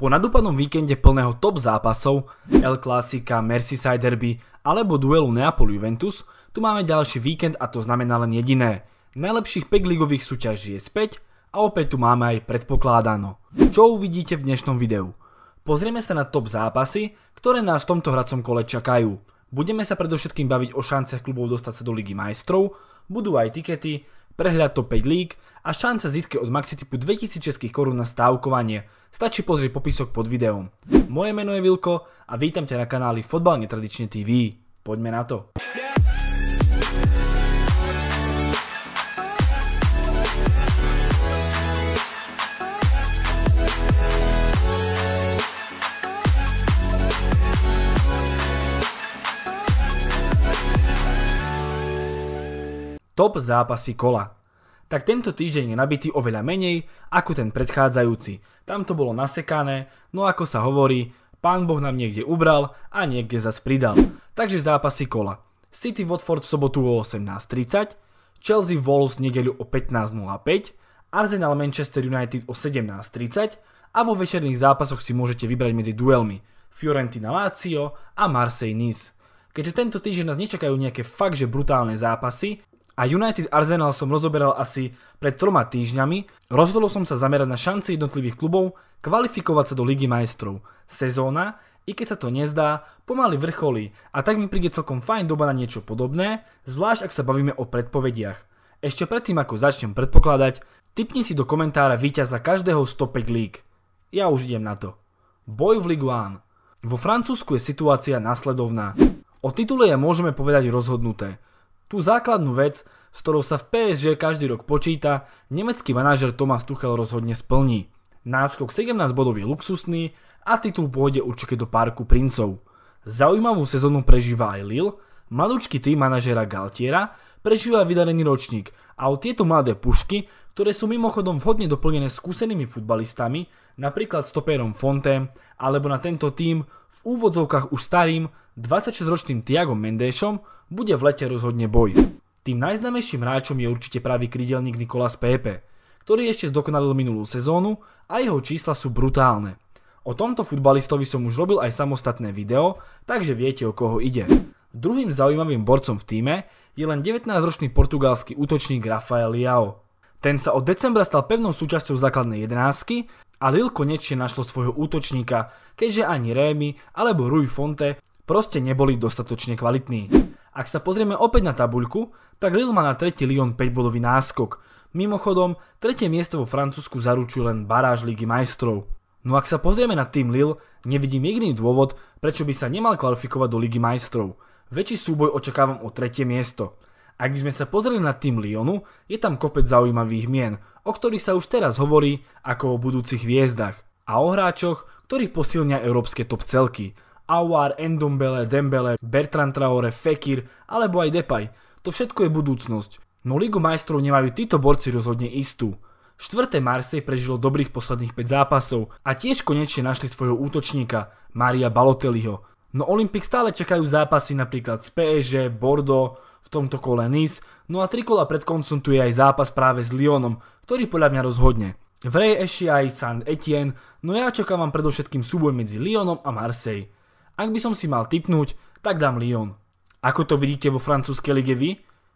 Po nadúpanom víkende plného top zápasov, El Clásica, Merseyside Derby alebo duelu Neapol-Juventus, tu máme ďalší víkend a to znamená len jediné. Najlepších 5 ligových súťaží je späť a opäť tu máme aj predpokládano. Čo uvidíte v dnešnom videu? Pozrieme sa na top zápasy, ktoré nás v tomto hracom kole čakajú. Budeme sa predovšetkým baviť o šancech klubov dostať sa do Ligy majstrov, budú aj tikety prehľad top 5 lík a šanca získať od Maxitypu 2000 českých korún na stávkovanie. Stačí pozrieť popisok pod videom. Moje meno je Vilko a vítam ťa na kanáli Fotbal netradične TV. Poďme na to. top zápasy kola. Tak tento týždeň je nabitý oveľa menej ako ten predchádzajúci. Tam to bolo nasekané, no ako sa hovorí, pán Boh nám niekde ubral a niekde zas pridal. Takže zápasy kola. City Watford v sobotu o 18.30, Chelsea Wolves v nedeľu o 15.05, Arsenal Manchester United o 17.30 a vo večerných zápasoch si môžete vybrať medzi duelmi Fiorentina Lazio a Marseille Nice. Keďže tento týždeň nás nečakajú nejaké fakt že brutálne zápasy, a United Arsenal som rozoberal asi pred troma týždňami, rozhodol som sa zamerať na šance jednotlivých klubov kvalifikovať sa do Ligy majstrov. Sezóna, i keď sa to nezdá, pomaly vrcholí a tak mi príde celkom fajn doba na niečo podobné, zvlášť ak sa bavíme o predpovediach. Ešte predtým ako začnem predpokladať, typni si do komentára víťaza každého 105 lík, Ja už idem na to. Boj v Ligue 1. Vo Francúzsku je situácia následovná. O titule je môžeme povedať rozhodnuté. Tú základnú vec, s ktorou sa v PSG každý rok počíta, nemecký manažer Thomas Tuchel rozhodne splní. Náskok 17 bodov je luxusný a titul pôjde určite do parku princov. Zaujímavú sezónu prežíva aj Lille, malučký tým manažera Galtiera, prežíva vydarený ročník. A o tieto mladé pušky, ktoré sú mimochodom vhodne doplnené skúsenými futbalistami, napríklad stopérom Fonte, alebo na tento tým v úvodzovkách už starým 26-ročným Tiagom Mendešom, bude v lete rozhodne boj. Tým najznámejším hráčom je určite pravý krydelník Nikolas Pepe, ktorý ešte zdokonalil minulú sezónu a jeho čísla sú brutálne. O tomto futbalistovi som už robil aj samostatné video, takže viete o koho ide. Druhým zaujímavým borcom v týme je len 19-ročný portugalský útočník Rafael Liao. Ten sa od decembra stal pevnou súčasťou základnej jedenásky a Lille konečne našlo svojho útočníka, keďže ani Rémy alebo Rui Fonte proste neboli dostatočne kvalitní. Ak sa pozrieme opäť na tabuľku, tak Lille má na tretí Lyon 5-bodový náskok. Mimochodom, tretie miesto vo Francúzsku zaručuje len baráž Lígy majstrov. No ak sa pozrieme na tým Lille, nevidím jediný dôvod, prečo by sa nemal kvalifikovať do Lígy majstrov – Väčší súboj očakávam o tretie miesto. Ak by sme sa pozreli na tým Lyonu, je tam kopec zaujímavých mien, o ktorých sa už teraz hovorí ako o budúcich hviezdach a o hráčoch, ktorí posilnia európske top celky. Aouar, Endombele, Dembele, Bertrand Traore, Fekir alebo aj Depay. To všetko je budúcnosť. No Ligu majstrov nemajú títo borci rozhodne istú. Štvrté Marseille prežilo dobrých posledných 5 zápasov a tiež konečne našli svojho útočníka, Maria Balotelliho. No Olympic stále čakajú zápasy napríklad z PSG, Bordeaux, v tomto kole Nice, no a tri kola pred koncom tu je aj zápas práve s Lyonom, ktorý podľa mňa rozhodne. Vrej ešte aj San Etienne, no ja čakávam predovšetkým súboj medzi Lyonom a Marseille. Ak by som si mal tipnúť, tak dám Lyon. Ako to vidíte vo francúzskej lige vy?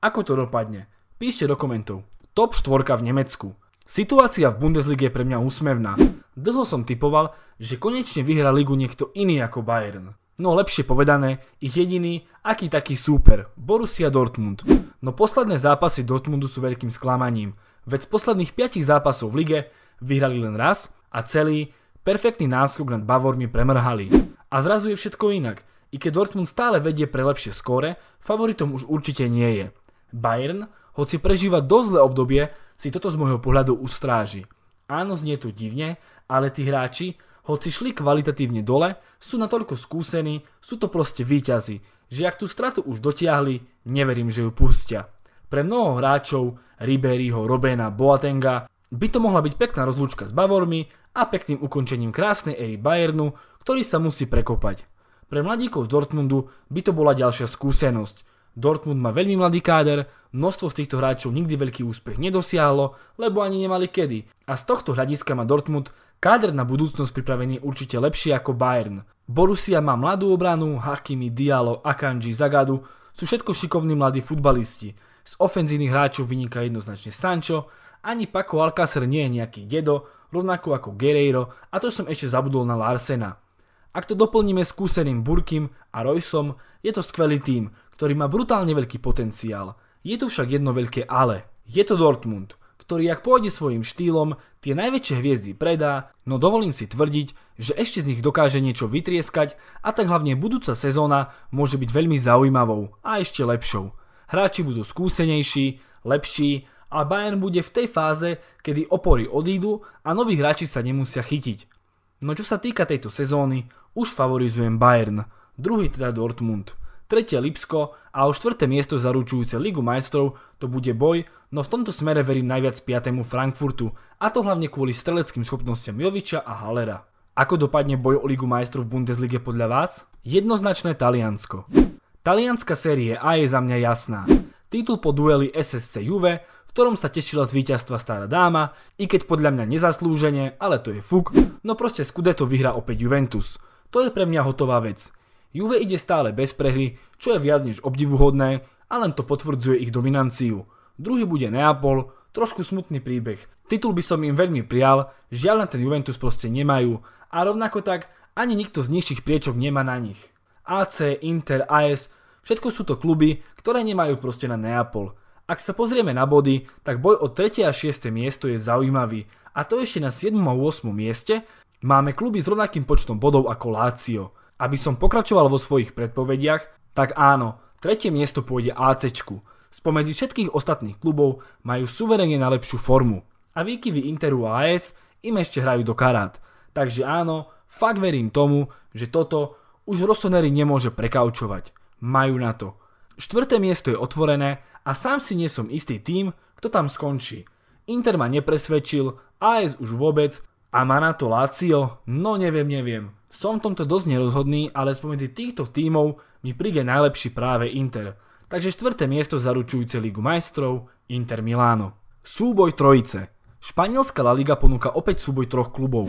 Ako to dopadne? Píšte do komentov. Top 4 v Nemecku. Situácia v Bundesliga je pre mňa úsmevná. Dlho som typoval, že konečne vyhrá ligu niekto iný ako Bayern no lepšie povedané, ich jediný, aký taký súper, Borussia Dortmund. No posledné zápasy Dortmundu sú veľkým sklamaním, veď z posledných 5 zápasov v lige vyhrali len raz a celý perfektný náskok nad Bavormi premrhali. A zrazu je všetko inak, i keď Dortmund stále vedie pre lepšie skóre, favoritom už určite nie je. Bayern, hoci prežíva dosť zlé obdobie, si toto z môjho pohľadu ustráži. Áno, znie to divne, ale tí hráči, hoci šli kvalitatívne dole, sú natoľko skúsení, sú to proste výťazi, že ak tú stratu už dotiahli, neverím, že ju pustia. Pre mnoho hráčov, Riberyho, Robena, Boatenga, by to mohla byť pekná rozlúčka s Bavormi a pekným ukončením krásnej éry Bayernu, ktorý sa musí prekopať. Pre mladíkov z Dortmundu by to bola ďalšia skúsenosť. Dortmund má veľmi mladý káder, množstvo z týchto hráčov nikdy veľký úspech nedosiahlo, lebo ani nemali kedy. A z tohto hľadiska má Dortmund Káder na budúcnosť pripravený určite lepší ako Bayern. Borussia má mladú obranu, Hakimi, Diallo, Akanji, Zagadu, sú všetko šikovní mladí futbalisti. Z ofenzívnych hráčov vyniká jednoznačne Sancho, ani Paco Alcácer nie je nejaký dedo, rovnako ako Guerreiro a to som ešte zabudol na Larsena. Ak to doplníme skúseným Burkim a Roysom, je to skvelý tím, ktorý má brutálne veľký potenciál. Je tu však jedno veľké ale. Je to Dortmund ktorý ak pôjde svojim štýlom, tie najväčšie hviezdy predá, no dovolím si tvrdiť, že ešte z nich dokáže niečo vytrieskať a tak hlavne budúca sezóna môže byť veľmi zaujímavou a ešte lepšou. Hráči budú skúsenejší, lepší a Bayern bude v tej fáze, kedy opory odídu a noví hráči sa nemusia chytiť. No čo sa týka tejto sezóny, už favorizujem Bayern, druhý teda Dortmund tretie Lipsko a o štvrté miesto zaručujúce Ligu majstrov to bude boj, no v tomto smere verím najviac 5. Frankfurtu, a to hlavne kvôli streleckým schopnostiam Joviča a Halera. Ako dopadne boj o Ligu majstrov v Bundeslige podľa vás? Jednoznačné Taliansko. Talianska série A je za mňa jasná. Titul po dueli SSC Juve, v ktorom sa tešila z víťazstva stará dáma, i keď podľa mňa nezaslúžene, ale to je fuk, no proste Scudetto vyhrá opäť Juventus. To je pre mňa hotová vec. Juve ide stále bez prehry, čo je viac než obdivuhodné a len to potvrdzuje ich dominanciu. Druhý bude Neapol, trošku smutný príbeh. Titul by som im veľmi prial, žiaľ na ten Juventus proste nemajú a rovnako tak ani nikto z nižších priečok nemá na nich. AC, Inter, AS, všetko sú to kluby, ktoré nemajú proste na Neapol. Ak sa pozrieme na body, tak boj o 3. a 6. miesto je zaujímavý a to ešte na 7. a 8. mieste máme kluby s rovnakým počtom bodov ako Lazio. Aby som pokračoval vo svojich predpovediach, tak áno, tretie miesto pôjde AC. Spomedzi všetkých ostatných klubov majú suverene najlepšiu formu. A výkyvy Interu a AS im ešte hrajú do karát. Takže áno, fakt verím tomu, že toto už Rossoneri nemôže prekaučovať. Majú na to. Štvrté miesto je otvorené a sám si nie som istý tým, kto tam skončí. Inter ma nepresvedčil, AS už vôbec a má na to Lazio, no neviem, neviem. Som v tomto dosť nerozhodný, ale spomedzi týchto tímov mi príde najlepší práve Inter. Takže štvrté miesto zaručujúce Ligu majstrov Inter Milano. Súboj trojice. Španielská La Liga ponúka opäť súboj troch klubov.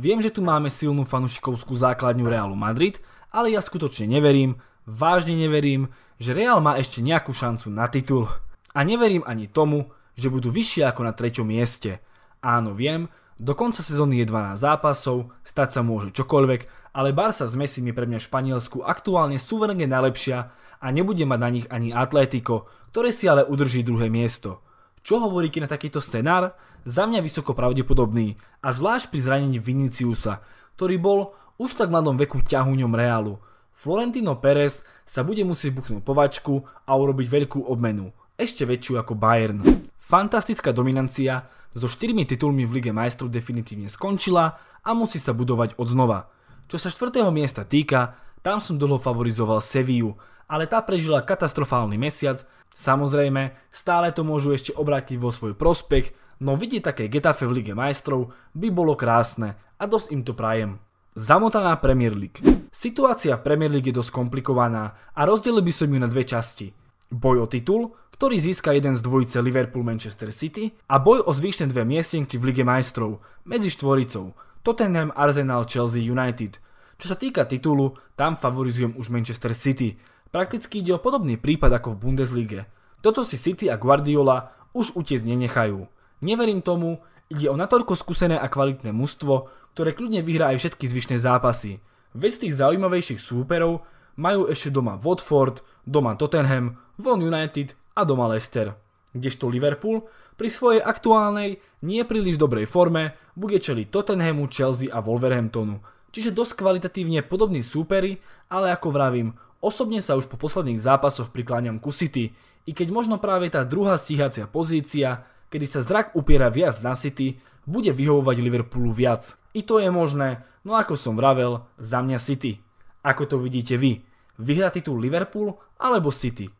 Viem, že tu máme silnú fanušikovskú základňu Realu Madrid, ale ja skutočne neverím, vážne neverím, že Real má ešte nejakú šancu na titul. A neverím ani tomu, že budú vyššie ako na treťom mieste. Áno, viem, do konca sezóny je 12 zápasov, stať sa môže čokoľvek, ale Barca s Messi je pre mňa v Španielsku aktuálne suverene najlepšia a nebude mať na nich ani Atletico, ktoré si ale udrží druhé miesto. Čo hovoríte na takýto scenár? Za mňa vysoko pravdepodobný a zvlášť pri zranení Viniciusa, ktorý bol už tak mladom veku ťahuňom Realu. Florentino Pérez sa bude musieť buchnúť povačku a urobiť veľkú obmenu, ešte väčšiu ako Bayern. Fantastická dominancia so štyrmi titulmi v Lige majstrov definitívne skončila a musí sa budovať od znova. Čo sa štvrtého miesta týka, tam som dlho favorizoval Sevillu, ale tá prežila katastrofálny mesiac, samozrejme, stále to môžu ešte obrátiť vo svoj prospech, no vidieť také Getafe v Lige majstrov by bolo krásne a dosť im to prajem. Zamotaná Premier League Situácia v Premier League je dosť komplikovaná a rozdelil by som ju na dve časti. Boj o titul, ktorý získa jeden z dvojice Liverpool-Manchester City a boj o zvyšné dve miestenky v Lige majstrov medzi štvoricou Tottenham, Arsenal, Chelsea, United. Čo sa týka titulu, tam favorizujem už Manchester City. Prakticky ide o podobný prípad ako v Bundeslige. Toto si City a Guardiola už utiec nenechajú. Neverím tomu, ide o natoľko skúsené a kvalitné mužstvo, ktoré kľudne vyhrá aj všetky zvyšné zápasy. Veď z tých zaujímavejších súperov majú ešte doma Watford, doma Tottenham, von United a doma Leicester. Kdežto Liverpool pri svojej aktuálnej, nie príliš dobrej forme bude čeliť Tottenhamu, Chelsea a Wolverhamptonu, čiže dosť kvalitatívne podobní súperi, ale ako vravím, osobne sa už po posledných zápasoch prikláňam ku City, i keď možno práve tá druhá stíhacia pozícia, kedy sa zrak upiera viac na City, bude vyhovovať Liverpoolu viac. I to je možné, no ako som vravel, za mňa City. Ako to vidíte vy? Vyhrá titul Liverpool alebo City?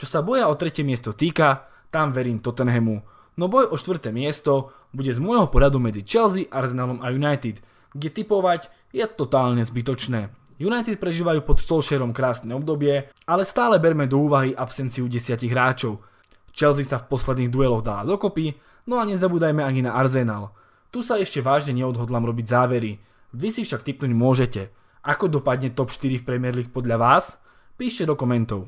Čo sa boja o tretie miesto týka, tam verím Tottenhamu. No boj o štvrté miesto bude z môjho poradu medzi Chelsea, Arsenalom a United, kde typovať je totálne zbytočné. United prežívajú pod Solskjaerom krásne obdobie, ale stále berme do úvahy absenciu 10 hráčov. Chelsea sa v posledných dueloch dala dokopy, no a nezabúdajme ani na Arsenal. Tu sa ešte vážne neodhodlám robiť závery. Vy si však tipnúť môžete. Ako dopadne top 4 v Premier League podľa vás? Píšte do komentov.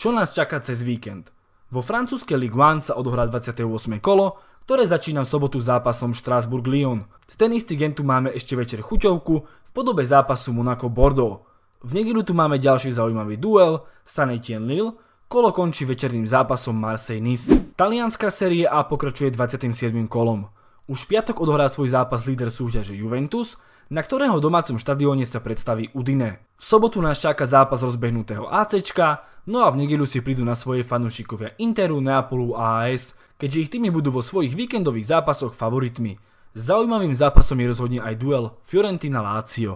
Čo nás čaká cez víkend? Vo francúzskej Ligue 1 sa odohrá 28. kolo, ktoré začína v sobotu zápasom Strasbourg-Lyon. V ten istý gen tu máme ešte večer chuťovku v podobe zápasu Monaco-Bordeaux. V nedelu tu máme ďalší zaujímavý duel, Sanetien Lille, kolo končí večerným zápasom Marseille-Nice. Talianská série A pokračuje 27. kolom. Už piatok odohrá svoj zápas líder súťaže Juventus, na ktorého domácom štadióne sa predstaví Udine. V sobotu nás čaká zápas rozbehnutého ACčka, no a v nedeľu si prídu na svoje fanúšikovia Interu, Neapolu a AS, keďže ich týmy budú vo svojich víkendových zápasoch favoritmi. Zaujímavým zápasom je rozhodne aj duel Fiorentina-Lazio.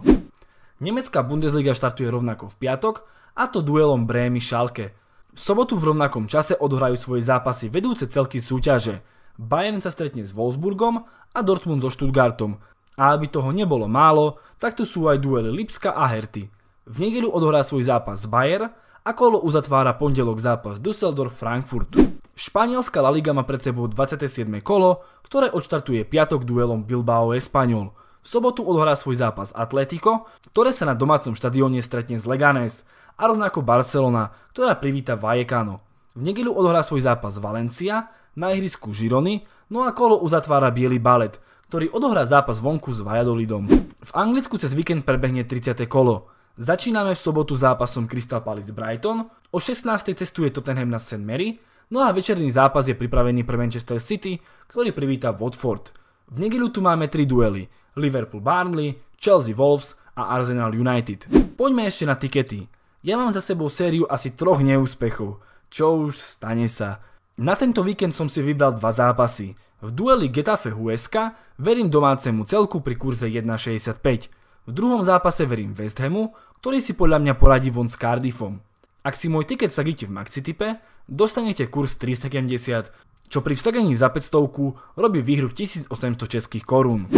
Nemecká Bundesliga štartuje rovnako v piatok, a to duelom Brémy-Šalke. V sobotu v rovnakom čase odhrajú svoje zápasy vedúce celky súťaže. Bayern sa stretne s Wolfsburgom a Dortmund so Stuttgartom, a aby toho nebolo málo, tak tu sú aj duely Lipska a Herty. V nedelu odohrá svoj zápas Bayer a kolo uzatvára pondelok zápas Düsseldorf-Frankfurtu. Španielská La Liga má pred sebou 27. kolo, ktoré odštartuje piatok duelom Bilbao Espanol. V sobotu odhrá svoj zápas Atletico, ktoré sa na domácom štadióne stretne s Leganes a rovnako Barcelona, ktorá privíta Vallecano. V nedelu odhrá svoj zápas Valencia, na ihrisku Žirony, no a kolo uzatvára Bielý balet, ktorý odohrá zápas vonku s Valladolidom. V Anglicku cez víkend prebehne 30. kolo. Začíname v sobotu zápasom Crystal Palace Brighton, o 16. cestuje Tottenham na St. Mary, no a večerný zápas je pripravený pre Manchester City, ktorý privíta Watford. V nedeľu tu máme tri duely, Liverpool Barnley, Chelsea Wolves a Arsenal United. Poďme ešte na tikety. Ja mám za sebou sériu asi troch neúspechov, čo už stane sa. Na tento víkend som si vybral dva zápasy. V dueli Getafe Huesca verím domácemu celku pri kurze 1.65. V druhom zápase verím West Hamu, ktorý si podľa mňa poradí von s Cardiffom. Ak si môj tiket vsadíte v Maxitipe, dostanete kurz 370, čo pri vsadení za 500 robí výhru 1800 českých korún.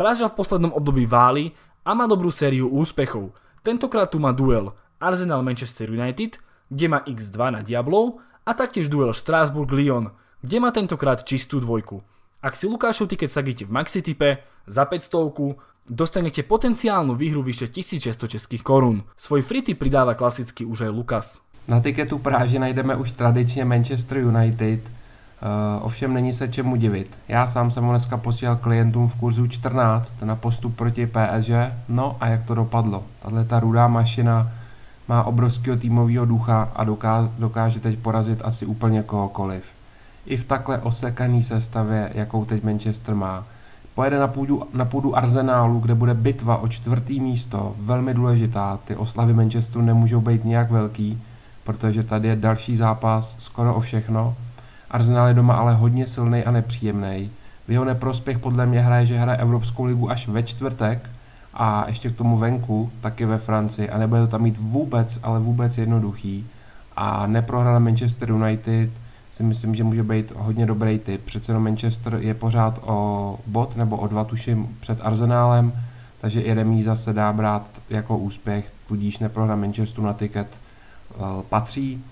Praža v poslednom období váli a má dobrú sériu úspechov. Tentokrát tu má duel Arsenal Manchester United, kde má x2 na Diablov a taktiež duel strasbourg lyon kde má tentokrát čistú dvojku. Ak si Lukášov tiket sagíte v Maxitipe za 500, dostanete potenciálnu výhru vyše 1600 českých korun. Svoj free tip pridáva klasicky už aj Lukas. Na tiketu Práže najdeme už tradične Manchester United, Uh, ovšem není se čemu divit. Já sám jsem ho dneska posílal klientům v kurzu 14 na postup proti PSG. No a jak to dopadlo? Tahle ta rudá mašina má obrovského týmového ducha a dokáže, dokáže teď porazit asi úplně kohokoliv. I v takhle osekaný sestavě, jakou teď Manchester má. Pojede na půdu, na půdu Arsenálu, kde bude bitva o čtvrtý místo, velmi důležitá. Ty oslavy Manchesteru nemůžou být nějak velký, protože tady je další zápas skoro o všechno. Arsenal je doma ale hodně silný a nepříjemný. V jeho neprospěch podle mě hraje, že hraje Evropskou ligu až ve čtvrtek, a ještě k tomu venku, taky ve Francii a nebude to tam mít vůbec, ale vůbec jednoduchý a neprohra na Manchester United si myslím, že může být hodně dobrý typ. Přece no Manchester je pořád o bod nebo o dva tuším před Arsenálem, takže i remíza se dá brát jako úspěch, tudíž neprohra Manchesteru na eh, tiket patří.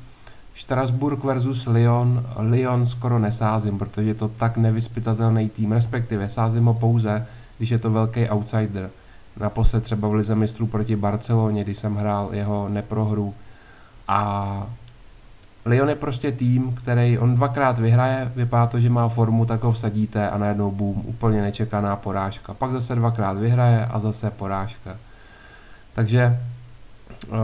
Strasburg versus Lyon. Lyon skoro nesázím, protože je to tak nevyspytatelný tým, respektive sázím ho pouze, když je to velký outsider. Naposled třeba v Lize mistrů proti Barceloně, kdy jsem hrál jeho neprohru. A Lyon je prostě tým, který on dvakrát vyhraje, vypadá to, že má formu, tak ho vsadíte a najednou boom, úplně nečekaná porážka. Pak zase dvakrát vyhraje a zase porážka. Takže uh,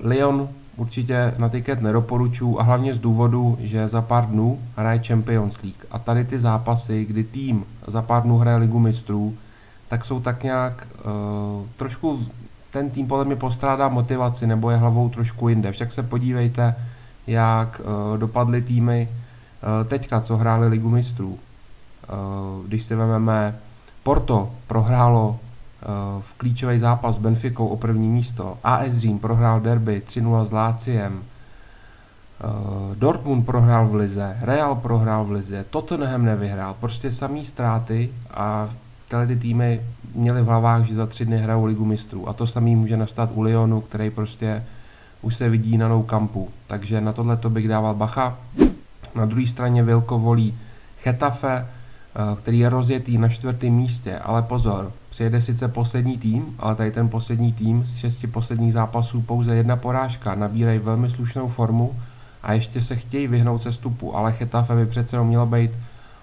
Lyon určitě na tiket nedoporučuju a hlavně z důvodu, že za pár dnů hraje Champions League. A tady ty zápasy, kdy tým za pár dnů hraje Ligu mistrů, tak jsou tak nějak uh, trošku ten tým podle mě postrádá motivaci nebo je hlavou trošku jinde. Však se podívejte, jak uh, dopadly týmy uh, teďka, co hráli Ligu mistrů. Uh, když si vememe Porto prohrálo uh, v klíčový zápas s Benficou o první místo. AS Řím prohrál derby 3-0 s Láciem. Uh, Dortmund prohrál v Lize, Real prohrál v Lize, Tottenham nevyhrál, prostě samý ztráty a tyhle ty týmy měly v hlavách, že za tři dny hrajou ligu mistrů. A to samý může nastat u Lyonu, který prostě už se vidí na nou kampu. Takže na tohle to bych dával bacha. Na druhé straně Vilko volí Chetafe, eh, který je rozjetý na čtvrtém místě, ale pozor, přijede sice poslední tým, ale tady ten poslední tým z šesti posledních zápasů pouze jedna porážka, nabírají velmi slušnou formu a ještě se chtějí vyhnout se stupu, ale Chetafe by přece mělo být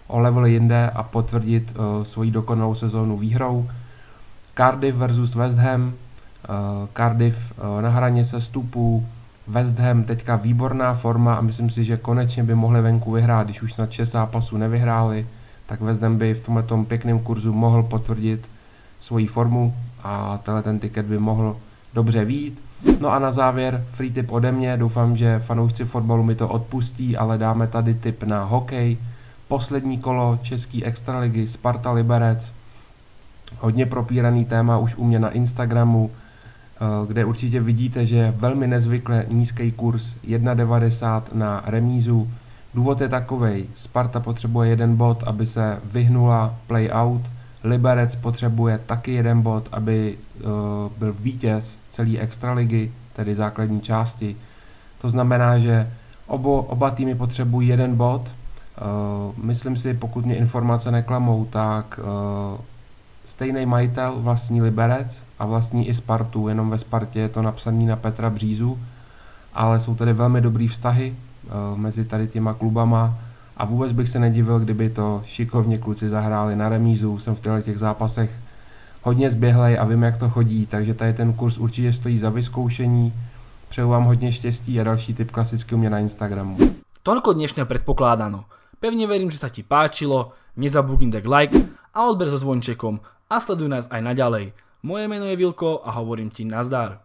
o level jinde a potvrdit uh, svoji dokonalou sezónu výhrou. Cardiff versus West Ham, uh, Cardiff uh, na hraně stupu. West Ham teďka výborná forma a myslím si, že konečně by mohli venku vyhrát, když už snad 6 zápasů nevyhráli, tak West Ham by v tomto pěkném kurzu mohl potvrdit svoji formu a tenhle ten tiket by mohl dobře výjít. No a na závěr free tip ode mě, doufám, že fanoušci fotbalu mi to odpustí, ale dáme tady tip na hokej, Poslední kolo český extraligy Sparta Liberec. Hodně propíraný téma už u mě na Instagramu, eh, kde určitě vidíte, že je velmi nezvykle nízký kurz 1,90 na remízu. Důvod je takový: Sparta potřebuje jeden bod, aby se vyhnula playout. Liberec potřebuje taky jeden bod, aby eh, byl vítěz celé extraligy, tedy základní části. To znamená, že obo, oba týmy potřebují jeden bod, Eh, myslím si, pokud mě informace neklamou, tak eh, stejný majitel vlastní Liberec a vlastní i Spartu, jenom ve Spartě je to napsaný na Petra Břízu, ale jsou tady velmi dobrý vztahy eh, mezi tady těma klubama a vůbec bych se nedivil, kdyby to šikovně kluci zahráli na remízu, jsem v těchto těch zápasech hodně zběhlej a vím, jak to chodí, takže tady ten kurz určitě stojí za vyzkoušení. Přeju vám hodně štěstí a další tip klasicky u mě na Instagramu. Toľko dnešné predpokládano. Pevne verím, že sa ti páčilo, nezabudni dať like a odber so zvončekom a sleduj nás aj naďalej. Moje meno je Vilko a hovorím ti nazdar.